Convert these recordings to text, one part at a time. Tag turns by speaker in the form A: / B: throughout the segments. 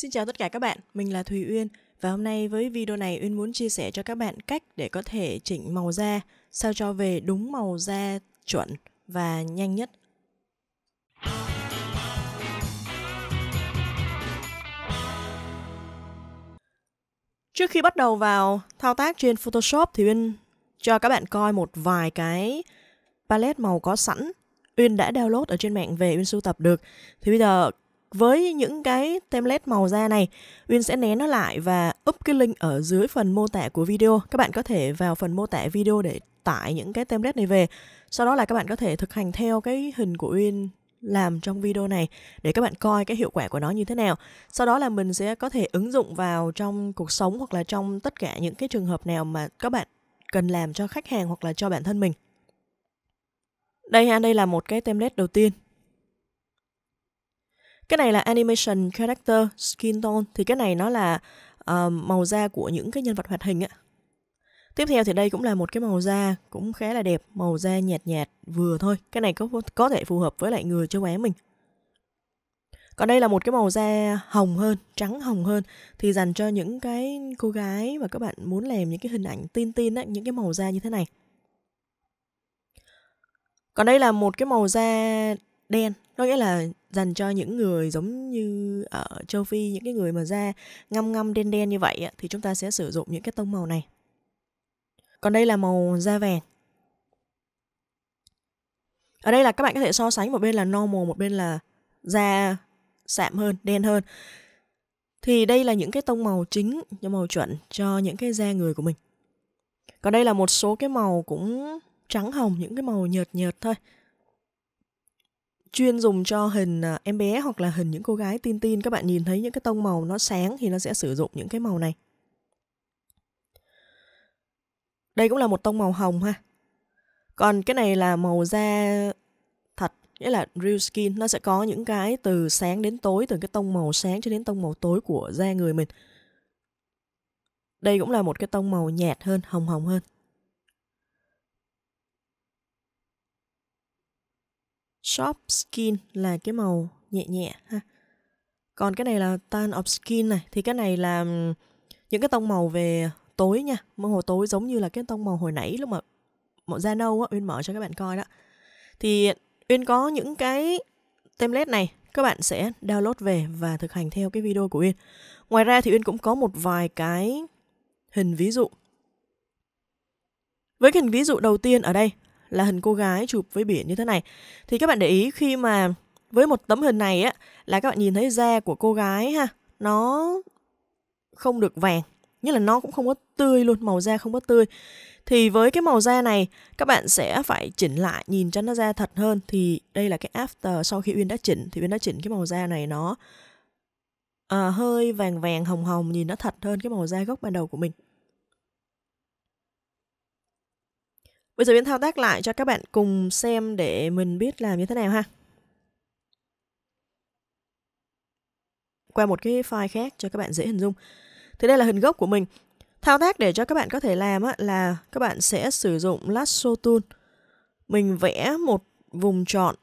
A: Xin chào tất cả các bạn, mình là Thùy Uyên và hôm nay với video này Uyên muốn chia sẻ cho các bạn cách để có thể chỉnh màu da sao cho về đúng màu da chuẩn và nhanh nhất. Trước khi bắt đầu vào thao tác trên Photoshop thì Uyên cho các bạn coi một vài cái palette màu có sẵn Uyên đã download ở trên mạng về Uyên sưu tập được. Thì bây giờ với những cái template màu da này Uyên sẽ nén nó lại và up cái link ở dưới phần mô tả của video các bạn có thể vào phần mô tả video để tải những cái template này về sau đó là các bạn có thể thực hành theo cái hình của Uyên làm trong video này để các bạn coi cái hiệu quả của nó như thế nào. Sau đó là mình sẽ có thể ứng dụng vào trong cuộc sống hoặc là trong tất cả những cái trường hợp nào mà các bạn cần làm cho khách hàng hoặc là cho bản thân mình. Đây ha, đây là một cái template đầu tiên cái này là animation character skin tone thì cái này nó là uh, màu da của những cái nhân vật hoạt hình á tiếp theo thì đây cũng là một cái màu da cũng khá là đẹp màu da nhạt nhạt vừa thôi cái này có có thể phù hợp với lại người châu á mình còn đây là một cái màu da hồng hơn trắng hồng hơn thì dành cho những cái cô gái mà các bạn muốn làm những cái hình ảnh tin tin á những cái màu da như thế này còn đây là một cái màu da đen có nghĩa là dành cho những người giống như ở ờ, châu phi những cái người mà da ngăm ngăm đen đen như vậy thì chúng ta sẽ sử dụng những cái tông màu này còn đây là màu da vàng ở đây là các bạn có thể so sánh một bên là normal một bên là da sạm hơn đen hơn thì đây là những cái tông màu chính cho màu chuẩn cho những cái da người của mình còn đây là một số cái màu cũng trắng hồng những cái màu nhợt nhợt thôi chuyên dùng cho hình à, em bé hoặc là hình những cô gái tin tin các bạn nhìn thấy những cái tông màu nó sáng thì nó sẽ sử dụng những cái màu này đây cũng là một tông màu hồng ha còn cái này là màu da thật nghĩa là real skin nó sẽ có những cái từ sáng đến tối từ cái tông màu sáng cho đến tông màu tối của da người mình đây cũng là một cái tông màu nhạt hơn hồng hồng hơn Soft Skin là cái màu nhẹ nhẹ ha. Còn cái này là Tan of Skin này thì cái này là những cái tông màu về tối nha, màu tối giống như là cái tông màu hồi nãy lúc mà màu da nâu á Uyên mở cho các bạn coi đó. Thì Uyên có những cái template này các bạn sẽ download về và thực hành theo cái video của Uyên. Ngoài ra thì Uyên cũng có một vài cái hình ví dụ. Với cái hình ví dụ đầu tiên ở đây là hình cô gái chụp với biển như thế này thì các bạn để ý khi mà với một tấm hình này á là các bạn nhìn thấy da của cô gái ha nó không được vàng nghĩa là nó cũng không có tươi luôn màu da không có tươi thì với cái màu da này các bạn sẽ phải chỉnh lại nhìn cho nó da thật hơn thì đây là cái after sau khi uyên đã chỉnh thì uyên đã chỉnh cái màu da này nó à, hơi vàng vàng hồng hồng nhìn nó thật hơn cái màu da gốc ban đầu của mình Bây giờ Yến thao tác lại cho các bạn cùng xem để mình biết làm như thế nào ha. Qua một cái file khác cho các bạn dễ hình dung. Thì đây là hình gốc của mình. Thao tác để cho các bạn có thể làm là các bạn sẽ sử dụng lasso tool. Mình vẽ một vùng chọn,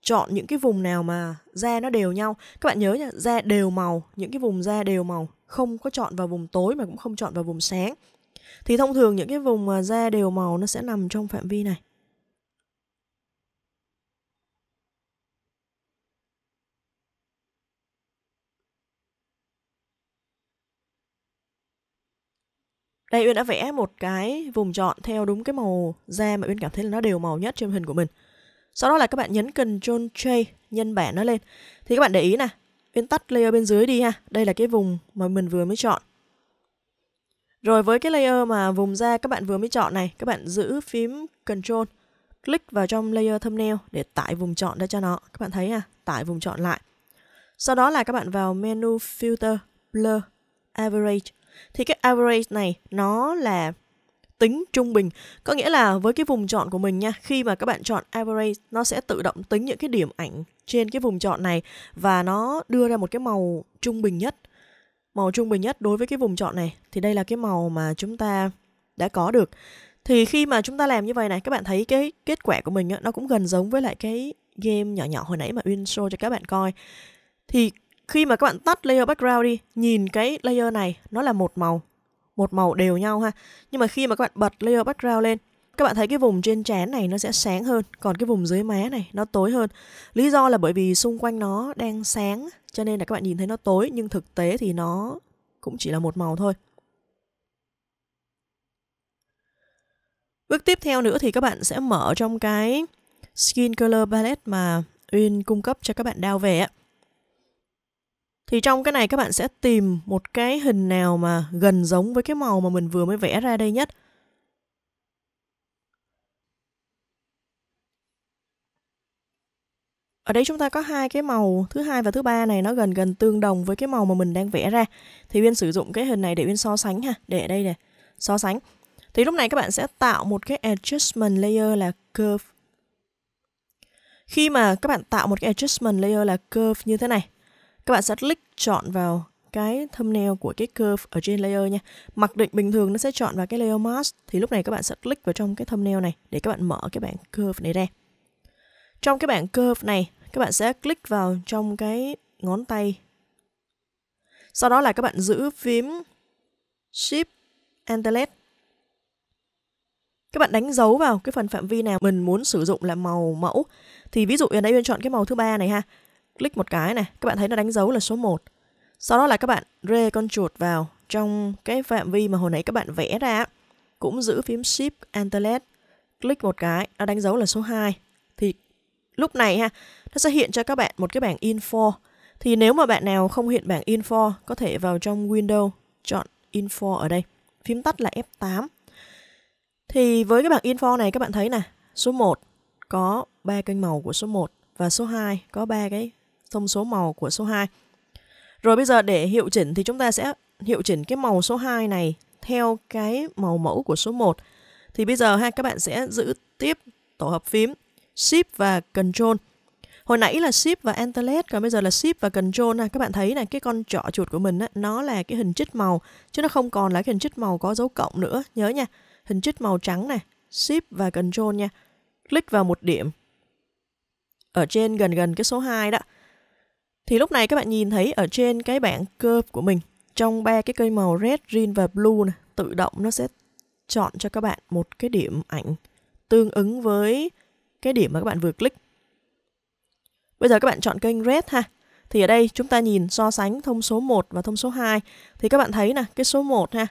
A: chọn những cái vùng nào mà da nó đều nhau các bạn nhớ nha da đều màu những cái vùng da đều màu không có chọn vào vùng tối mà cũng không chọn vào vùng sáng thì thông thường những cái vùng da đều màu nó sẽ nằm trong phạm vi này Đây Uyên đã vẽ một cái vùng chọn theo đúng cái màu da mà Uyên cảm thấy là nó đều màu nhất trên hình của mình. Sau đó là các bạn nhấn Ctrl J nhân bản nó lên. Thì các bạn để ý nè, Uyên tắt layer bên dưới đi ha. Đây là cái vùng mà mình vừa mới chọn. Rồi với cái layer mà vùng da các bạn vừa mới chọn này, các bạn giữ phím Control, click vào trong layer thumbnail để tải vùng chọn ra cho nó. Các bạn thấy à, tải vùng chọn lại. Sau đó là các bạn vào menu Filter, Blur, Average. Thì cái average này nó là tính trung bình. Có nghĩa là với cái vùng chọn của mình nha, khi mà các bạn chọn average, nó sẽ tự động tính những cái điểm ảnh trên cái vùng chọn này và nó đưa ra một cái màu trung bình nhất. Màu trung bình nhất đối với cái vùng chọn này thì đây là cái màu mà chúng ta đã có được. Thì khi mà chúng ta làm như vậy này, các bạn thấy cái kết quả của mình á, nó cũng gần giống với lại cái game nhỏ nhỏ hồi nãy mà Uyên show cho các bạn coi. Thì khi mà các bạn tắt layer background đi, nhìn cái layer này nó là một màu, một màu đều nhau ha. Nhưng mà khi mà các bạn bật layer background lên các bạn thấy cái vùng trên trán này nó sẽ sáng hơn còn cái vùng dưới má này nó tối hơn lý do là bởi vì xung quanh nó đang sáng cho nên là các bạn nhìn thấy nó tối nhưng thực tế thì nó cũng chỉ là một màu thôi bước tiếp theo nữa thì các bạn sẽ mở trong cái skin color palette mà Uyên cung cấp cho các bạn đao về ạ thì trong cái này các bạn sẽ tìm một cái hình nào mà gần giống với cái màu mà mình vừa mới vẽ ra đây nhất ở đây chúng ta có hai cái màu thứ hai và thứ ba này nó gần gần tương đồng với cái màu mà mình đang vẽ ra thì Uyên sử dụng cái hình này để Uyên so sánh ha để ở đây nè so sánh thì lúc này các bạn sẽ tạo một cái adjustment layer là curve khi mà các bạn tạo một cái adjustment layer là curve như thế này các bạn sẽ click chọn vào cái thumbnail của cái curve ở trên layer nha mặc định bình thường nó sẽ chọn vào cái layer mask thì lúc này các bạn sẽ click vào trong cái thumbnail này để các bạn mở cái bảng curve này ra trong cái bảng curve này các bạn sẽ click vào trong cái ngón tay sau đó là các bạn giữ phím Shift Enter Các bạn đánh dấu vào cái phần phạm vi nào mình muốn sử dụng là màu mẫu. Thì ví dụ ở đây mình chọn cái màu thứ ba này ha. Click một cái này, các bạn thấy nó đánh dấu là số 1. Sau đó là các bạn rê con chuột vào trong cái phạm vi mà hồi nãy các bạn vẽ ra. Cũng giữ phím Shift Enter Click một cái, nó đánh dấu là số 2 lúc này ha, nó sẽ hiện cho các bạn một cái bảng info. Thì nếu mà bạn nào không hiện bảng info, có thể vào trong window chọn info ở đây. Phím tắt là F8. Thì với cái bảng info này các bạn thấy nè, số 1 có ba kênh màu của số 1 và số 2 có ba cái thông số màu của số 2. Rồi bây giờ để hiệu chỉnh thì chúng ta sẽ hiệu chỉnh cái màu số 2 này theo cái màu mẫu của số 1. Thì bây giờ ha các bạn sẽ giữ tiếp tổ hợp phím shift và control hồi nãy là shift và enterlet còn bây giờ là shift và control ha các bạn thấy này cái con trỏ chuột của mình nó là cái hình chích màu chứ nó không còn là cái hình chích màu có dấu cộng nữa nhớ nha hình chích màu trắng này shift và control nha click vào một điểm ở trên gần gần cái số 2 đó thì lúc này các bạn nhìn thấy ở trên cái bảng curve của mình trong ba cái cây màu red, green và blue này, tự động nó sẽ chọn cho các bạn một cái điểm ảnh tương ứng với cái điểm mà các bạn vừa click. Bây giờ các bạn chọn kênh Red ha. Thì ở đây chúng ta nhìn so sánh thông số 1 và thông số 2 thì các bạn thấy nè, cái số 1 ha.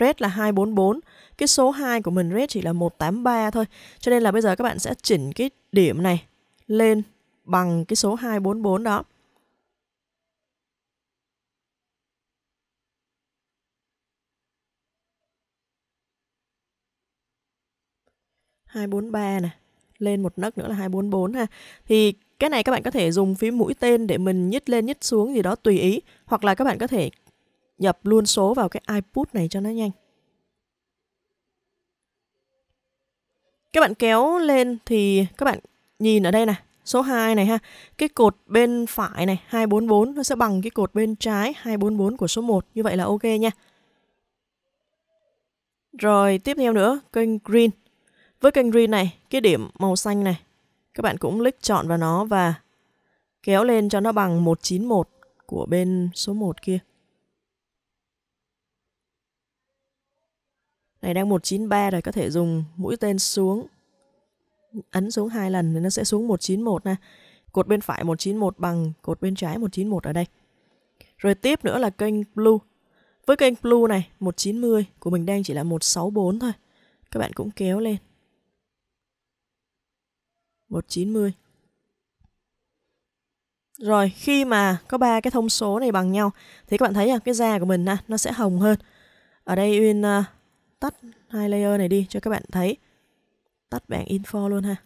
A: Red là 244, cái số 2 của mình Red chỉ là 183 thôi. Cho nên là bây giờ các bạn sẽ chỉnh cái điểm này lên bằng cái số 244 đó. hai bốn ba này lên một nấc nữa là 244 ha. Thì cái này các bạn có thể dùng phím mũi tên để mình nhích lên nhích xuống gì đó tùy ý hoặc là các bạn có thể nhập luôn số vào cái input này cho nó nhanh. Các bạn kéo lên thì các bạn nhìn ở đây này, số 2 này ha. Cái cột bên phải này 244 nó sẽ bằng cái cột bên trái 244 của số 1. Như vậy là ok nha. Rồi tiếp theo nữa, kênh green với kênh green này, cái điểm màu xanh này, các bạn cũng click chọn vào nó và kéo lên cho nó bằng 191 của bên số 1 kia. Này đang 193 rồi, có thể dùng mũi tên xuống. Ấn xuống hai lần thì nó sẽ xuống 191 nè. Cột bên phải 191 bằng cột bên trái 191 ở đây. Rồi tiếp nữa là kênh blue. Với kênh blue này, 190 của mình đang chỉ là 164 thôi. Các bạn cũng kéo lên. 190. Rồi, khi mà có ba cái thông số này bằng nhau thì các bạn thấy là cái da của mình à, nó sẽ hồng hơn. Ở đây Uyên à, tắt hai layer này đi cho các bạn thấy. Tắt bảng info luôn ha.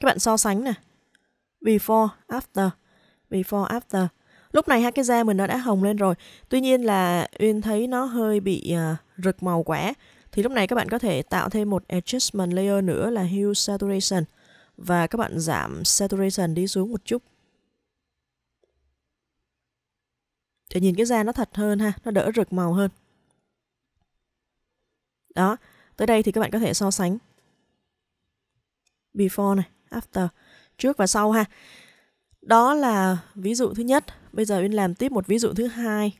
A: Các bạn so sánh nè. Before, after. Before, after. Lúc này ha cái da mình nó đã hồng lên rồi. Tuy nhiên là Uyên thấy nó hơi bị à, rực màu quá. Thì lúc này các bạn có thể tạo thêm một adjustment layer nữa là hue saturation và các bạn giảm saturation đi xuống một chút để nhìn cái da nó thật hơn ha, nó đỡ rực màu hơn. Đó, tới đây thì các bạn có thể so sánh before này, after, trước và sau ha. Đó là ví dụ thứ nhất, bây giờ Uyên làm tiếp một ví dụ thứ hai.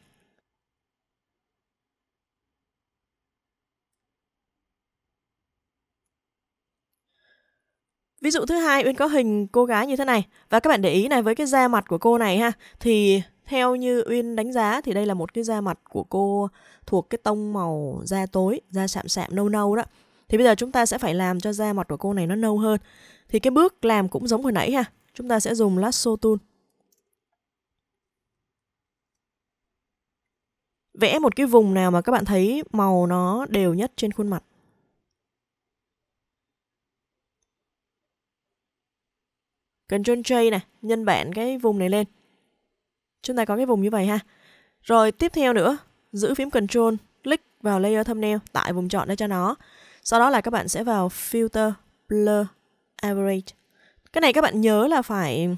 A: Ví dụ thứ hai Uyên có hình cô gái như thế này và các bạn để ý này với cái da mặt của cô này ha thì theo như Uyên đánh giá thì đây là một cái da mặt của cô thuộc cái tông màu da tối, da sạm sạm nâu nâu đó. Thì bây giờ chúng ta sẽ phải làm cho da mặt của cô này nó nâu hơn. Thì cái bước làm cũng giống hồi nãy ha. Chúng ta sẽ dùng lasso tool. Vẽ một cái vùng nào mà các bạn thấy màu nó đều nhất trên khuôn mặt Ctrl J nè, nhân bản cái vùng này lên. Chúng ta có cái vùng như vậy ha. Rồi tiếp theo nữa, giữ phím Ctrl, click vào layer thumbnail, tại vùng chọn đó cho nó. Sau đó là các bạn sẽ vào filter, blur, average. Cái này các bạn nhớ là phải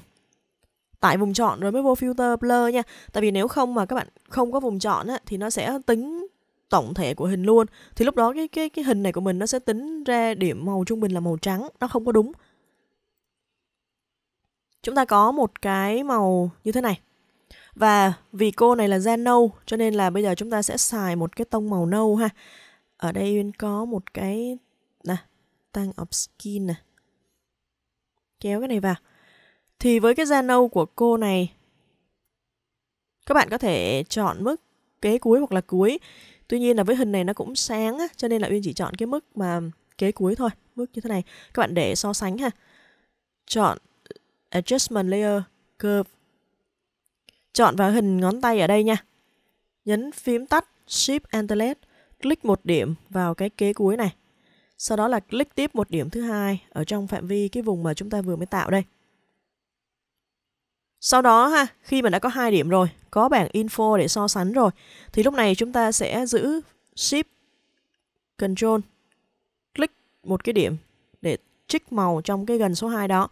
A: tại vùng chọn rồi mới vô filter blur nha. Tại vì nếu không mà các bạn không có vùng chọn á, thì nó sẽ tính tổng thể của hình luôn. Thì lúc đó cái cái cái hình này của mình nó sẽ tính ra điểm màu trung bình là màu trắng, nó không có đúng chúng ta có một cái màu như thế này và vì cô này là da nâu cho nên là bây giờ chúng ta sẽ xài một cái tông màu nâu ha ở đây Uyên có một cái nè tăng of skin nè kéo cái này vào thì với cái da nâu của cô này các bạn có thể chọn mức kế cuối hoặc là cuối tuy nhiên là với hình này nó cũng sáng á, cho nên là uyên chỉ chọn cái mức mà kế cuối thôi mức như thế này các bạn để so sánh ha chọn Adjustment Layer Curve. Chọn vào hình ngón tay ở đây nha. Nhấn phím tắt Shift Enter LED, click một điểm vào cái kế cuối này. Sau đó là click tiếp một điểm thứ hai ở trong phạm vi cái vùng mà chúng ta vừa mới tạo đây. Sau đó ha, khi mà đã có hai điểm rồi, có bảng info để so sánh rồi, thì lúc này chúng ta sẽ giữ Shift Control, click một cái điểm để trích màu trong cái gần số 2 đó.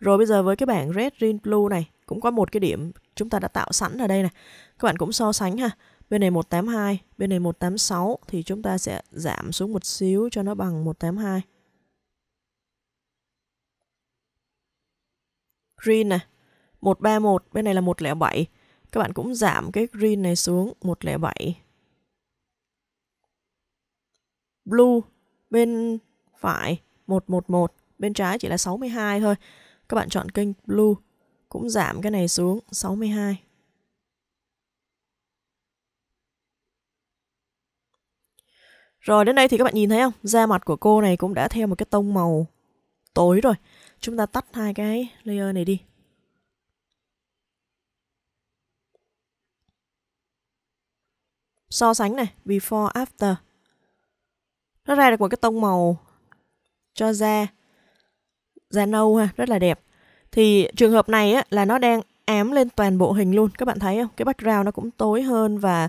A: Rồi bây giờ với cái bảng Red, Green, Blue này cũng có một cái điểm chúng ta đã tạo sẵn ở đây này. Các bạn cũng so sánh ha. Bên này 182, bên này 186 thì chúng ta sẽ giảm xuống một xíu cho nó bằng 182. Green này, 131, bên này là 107. Các bạn cũng giảm cái green này xuống 107. Blue bên phải 111, bên trái chỉ là 62 thôi. Các bạn chọn kênh Blue, cũng giảm cái này xuống 62. Rồi đến đây thì các bạn nhìn thấy không? Da mặt của cô này cũng đã theo một cái tông màu tối rồi. Chúng ta tắt hai cái layer này đi. So sánh này, before after. Nó ra được một cái tông màu cho da da nâu ha, rất là đẹp. Thì trường hợp này á, là nó đang ám lên toàn bộ hình luôn. Các bạn thấy không? Cái background nó cũng tối hơn và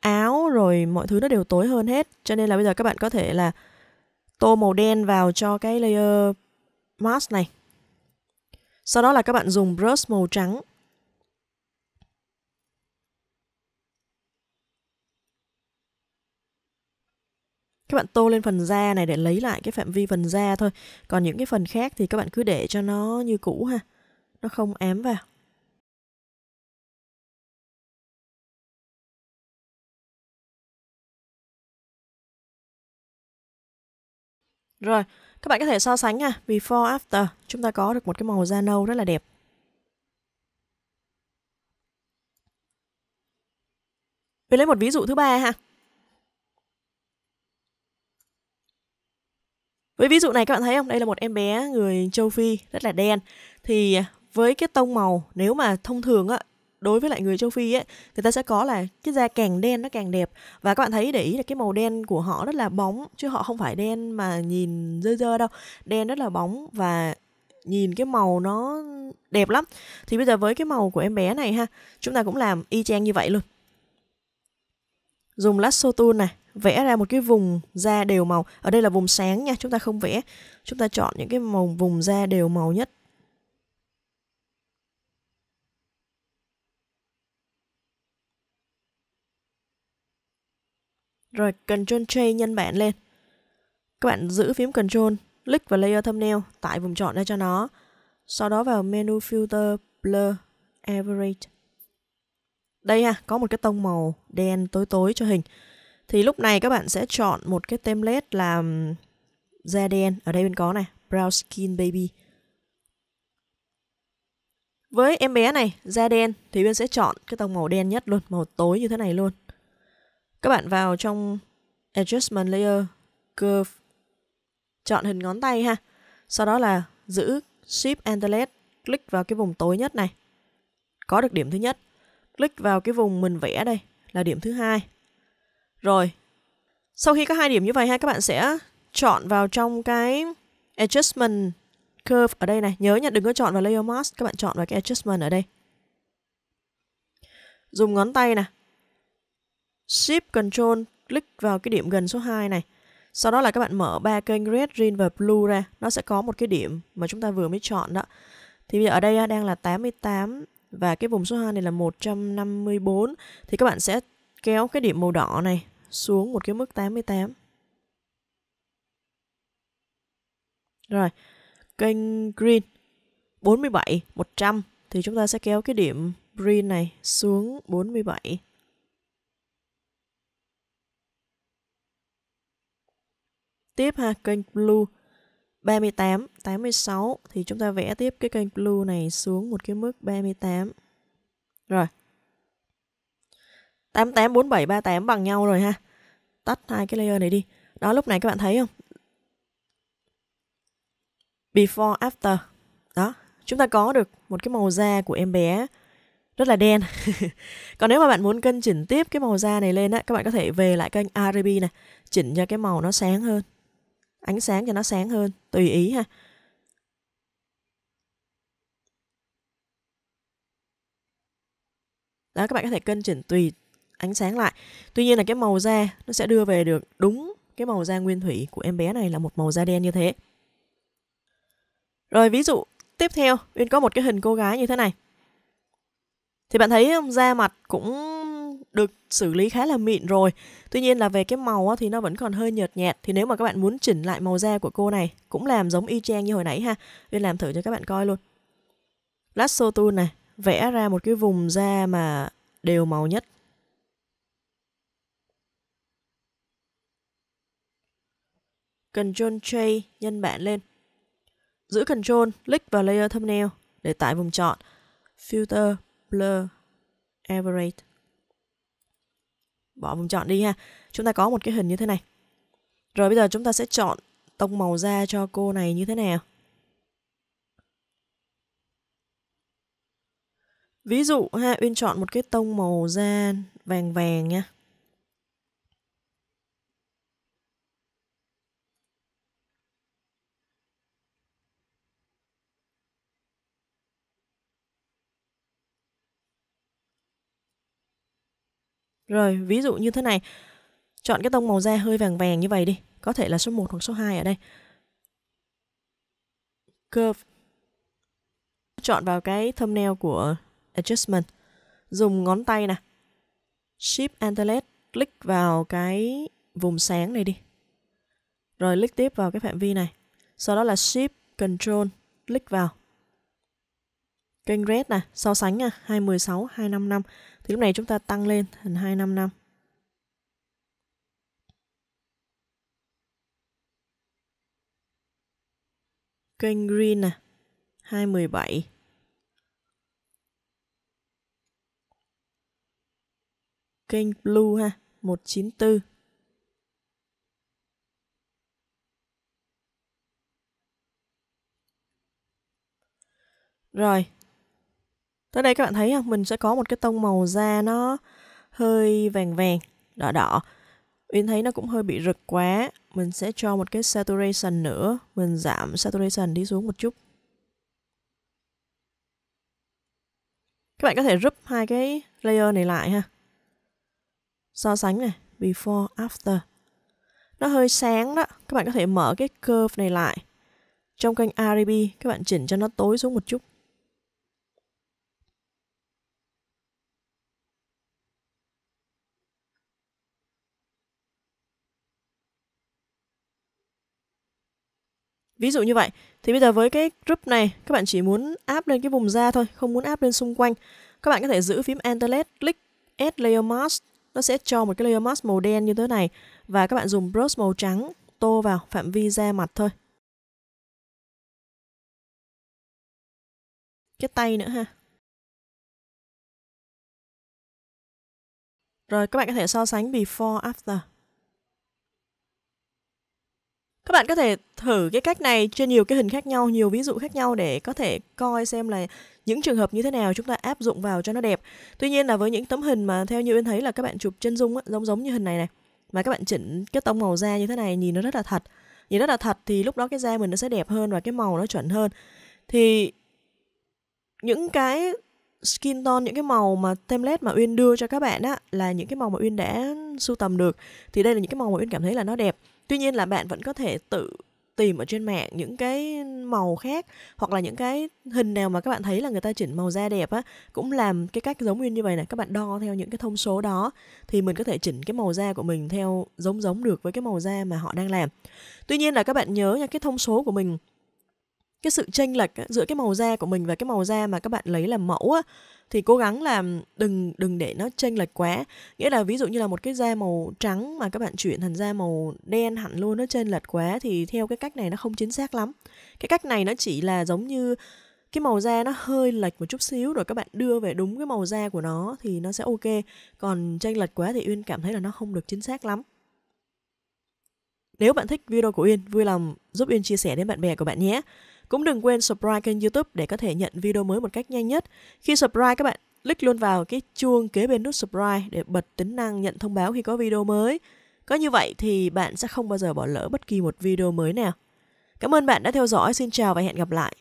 A: áo rồi mọi thứ nó đều tối hơn hết. Cho nên là bây giờ các bạn có thể là tô màu đen vào cho cái layer mask này. Sau đó là các bạn dùng brush màu trắng các bạn tô lên phần da này để lấy lại cái phạm vi phần da thôi còn những cái phần khác thì các bạn cứ để cho nó như cũ ha nó không ám vào Rồi, các bạn có thể so sánh nha, before after, chúng ta có được một cái màu da nâu rất là đẹp. Mình lấy một ví dụ thứ ba ha. Với ví dụ này các bạn thấy không? Đây là một em bé người châu Phi rất là đen. Thì à, với cái tông màu nếu mà thông thường á đối với lại người châu Phi ấy, người ta sẽ có là cái da càng đen nó càng đẹp và các bạn thấy để ý là cái màu đen của họ rất là bóng chứ họ không phải đen mà nhìn dơ dơ đâu đen rất là bóng và nhìn cái màu nó đẹp lắm thì bây giờ với cái màu của em bé này ha chúng ta cũng làm y chang như vậy luôn dùng lasso tool này vẽ ra một cái vùng da đều màu ở đây là vùng sáng nha chúng ta không vẽ chúng ta chọn những cái màu vùng da đều màu nhất Rồi Ctrl J nhân bản lên. Các bạn giữ phím Ctrl, click vào Layer Thumbnail, tại vùng chọn ra cho nó. Sau đó vào menu Filter, Blur, Average. Đây ha, có một cái tông màu đen tối tối cho hình thì lúc này các bạn sẽ chọn một cái template là da đen ở đây bên có này brown skin baby với em bé này da đen thì bên sẽ chọn cái tông màu đen nhất luôn màu tối như thế này luôn các bạn vào trong adjustment layer curve chọn hình ngón tay ha sau đó là giữ shift and delete click vào cái vùng tối nhất này có được điểm thứ nhất click vào cái vùng mình vẽ đây là điểm thứ hai rồi, sau khi có hai điểm như vậy ha, các bạn sẽ chọn vào trong cái adjustment curve ở đây này. Nhớ nha, đừng có chọn vào layer mask, các bạn chọn vào cái adjustment ở đây. Dùng ngón tay nè. Shift Control, click vào cái điểm gần số 2 này. Sau đó là các bạn mở ba kênh Red, Green và Blue ra. Nó sẽ có một cái điểm mà chúng ta vừa mới chọn đó. Thì bây giờ ở đây đang là 88 và cái vùng số 2 này là 154. Thì các bạn sẽ kéo cái điểm màu đỏ này xuống một cái mức 88. Rồi, kênh green 47, 100 thì chúng ta sẽ kéo cái điểm green này xuống 47. Tiếp ha, kênh blue 38, 86 thì chúng ta vẽ tiếp cái kênh blue này xuống một cái mức 38. Rồi, 88 47 38 bằng nhau rồi ha. Tắt hai cái layer này đi. Đó lúc này các bạn thấy không? Before after. Đó, chúng ta có được một cái màu da của em bé rất là đen. Còn nếu mà bạn muốn cân chỉnh tiếp cái màu da này lên á, các bạn có thể về lại kênh RGB này, chỉnh cho cái màu nó sáng hơn. Ánh sáng cho nó sáng hơn, tùy ý ha. Đó các bạn có thể cân chỉnh tùy ánh sáng lại tuy nhiên là cái màu da nó sẽ đưa về được đúng cái màu da nguyên thủy của em bé này là một màu da đen như thế rồi ví dụ tiếp theo Uyên có một cái hình cô gái như thế này thì bạn thấy um, da mặt cũng được xử lý khá là mịn rồi Tuy nhiên là về cái màu thì nó vẫn còn hơi nhợt nhạt Thì nếu mà các bạn muốn chỉnh lại màu da của cô này Cũng làm giống y chang như hồi nãy ha Uyên làm thử cho các bạn coi luôn Lasso tool này Vẽ ra một cái vùng da mà đều màu nhất Ctrl J nhân bản lên. Giữ Ctrl, click vào Layer Thumbnail để tải vùng chọn Filter, Blur, Average. Bỏ vùng chọn đi ha. Chúng ta có một cái hình như thế này. Rồi bây giờ chúng ta sẽ chọn tông màu da cho cô này như thế nào. Ví dụ ha, Uyên chọn một cái tông màu da vàng vàng nha. Rồi, ví dụ như thế này. Chọn cái tông màu da hơi vàng vàng như vậy đi. Có thể là số 1 hoặc số 2 ở đây. Curve. Chọn vào cái thumbnail của Adjustment. Dùng ngón tay nè. Shift and Select. Click vào cái vùng sáng này đi. Rồi click tiếp vào cái phạm vi này. Sau đó là Shift Control. Click vào. Kênh Red nè. So sánh nha. 216, 255. Thì lúc này chúng ta tăng lên thành năm Kênh green nè, 217. Kênh blue ha, 194. Rồi, Tới đây các bạn thấy không? Mình sẽ có một cái tông màu da nó hơi vàng vàng, đỏ đỏ. Uyên thấy nó cũng hơi bị rực quá. Mình sẽ cho một cái saturation nữa. Mình giảm saturation đi xuống một chút. Các bạn có thể rúp hai cái layer này lại ha. So sánh này, before, after. Nó hơi sáng đó. Các bạn có thể mở cái curve này lại. Trong kênh RGB, các bạn chỉnh cho nó tối xuống một chút. Ví dụ như vậy, thì bây giờ với cái group này, các bạn chỉ muốn áp lên cái vùng da thôi, không muốn áp lên xung quanh. Các bạn có thể giữ phím Enter click Add Layer Mask. Nó sẽ cho một cái layer mask màu đen như thế này. Và các bạn dùng brush màu trắng tô vào phạm vi da mặt thôi. Cái tay nữa ha. Rồi các bạn có thể so sánh before after các bạn có thể thử cái cách này trên nhiều cái hình khác nhau nhiều ví dụ khác nhau để có thể coi xem là những trường hợp như thế nào chúng ta áp dụng vào cho nó đẹp tuy nhiên là với những tấm hình mà theo như uyên thấy là các bạn chụp chân dung á, giống giống như hình này này mà các bạn chỉnh cái tông màu da như thế này nhìn nó rất là thật nhìn rất là thật thì lúc đó cái da mình nó sẽ đẹp hơn và cái màu nó chuẩn hơn thì những cái skin tone những cái màu mà template mà uyên đưa cho các bạn á là những cái màu mà uyên đã sưu tầm được thì đây là những cái màu mà uyên cảm thấy là nó đẹp tuy nhiên là bạn vẫn có thể tự tìm ở trên mạng những cái màu khác hoặc là những cái hình nào mà các bạn thấy là người ta chỉnh màu da đẹp á cũng làm cái cách giống nguyên như vậy này các bạn đo theo những cái thông số đó thì mình có thể chỉnh cái màu da của mình theo giống giống được với cái màu da mà họ đang làm tuy nhiên là các bạn nhớ nha cái thông số của mình cái sự chênh lệch giữa cái màu da của mình và cái màu da mà các bạn lấy làm mẫu á, thì cố gắng là đừng đừng để nó chênh lệch quá nghĩa là ví dụ như là một cái da màu trắng mà các bạn chuyển thành da màu đen hẳn luôn nó chênh lệch quá thì theo cái cách này nó không chính xác lắm cái cách này nó chỉ là giống như cái màu da nó hơi lệch một chút xíu rồi các bạn đưa về đúng cái màu da của nó thì nó sẽ ok còn chênh lệch quá thì uyên cảm thấy là nó không được chính xác lắm nếu bạn thích video của uyên vui lòng giúp uyên chia sẻ đến bạn bè của bạn nhé cũng đừng quên subscribe kênh YouTube để có thể nhận video mới một cách nhanh nhất. Khi subscribe các bạn click luôn vào cái chuông kế bên nút subscribe để bật tính năng nhận thông báo khi có video mới. Có như vậy thì bạn sẽ không bao giờ bỏ lỡ bất kỳ một video mới nào. Cảm ơn bạn đã theo dõi, xin chào và hẹn gặp lại.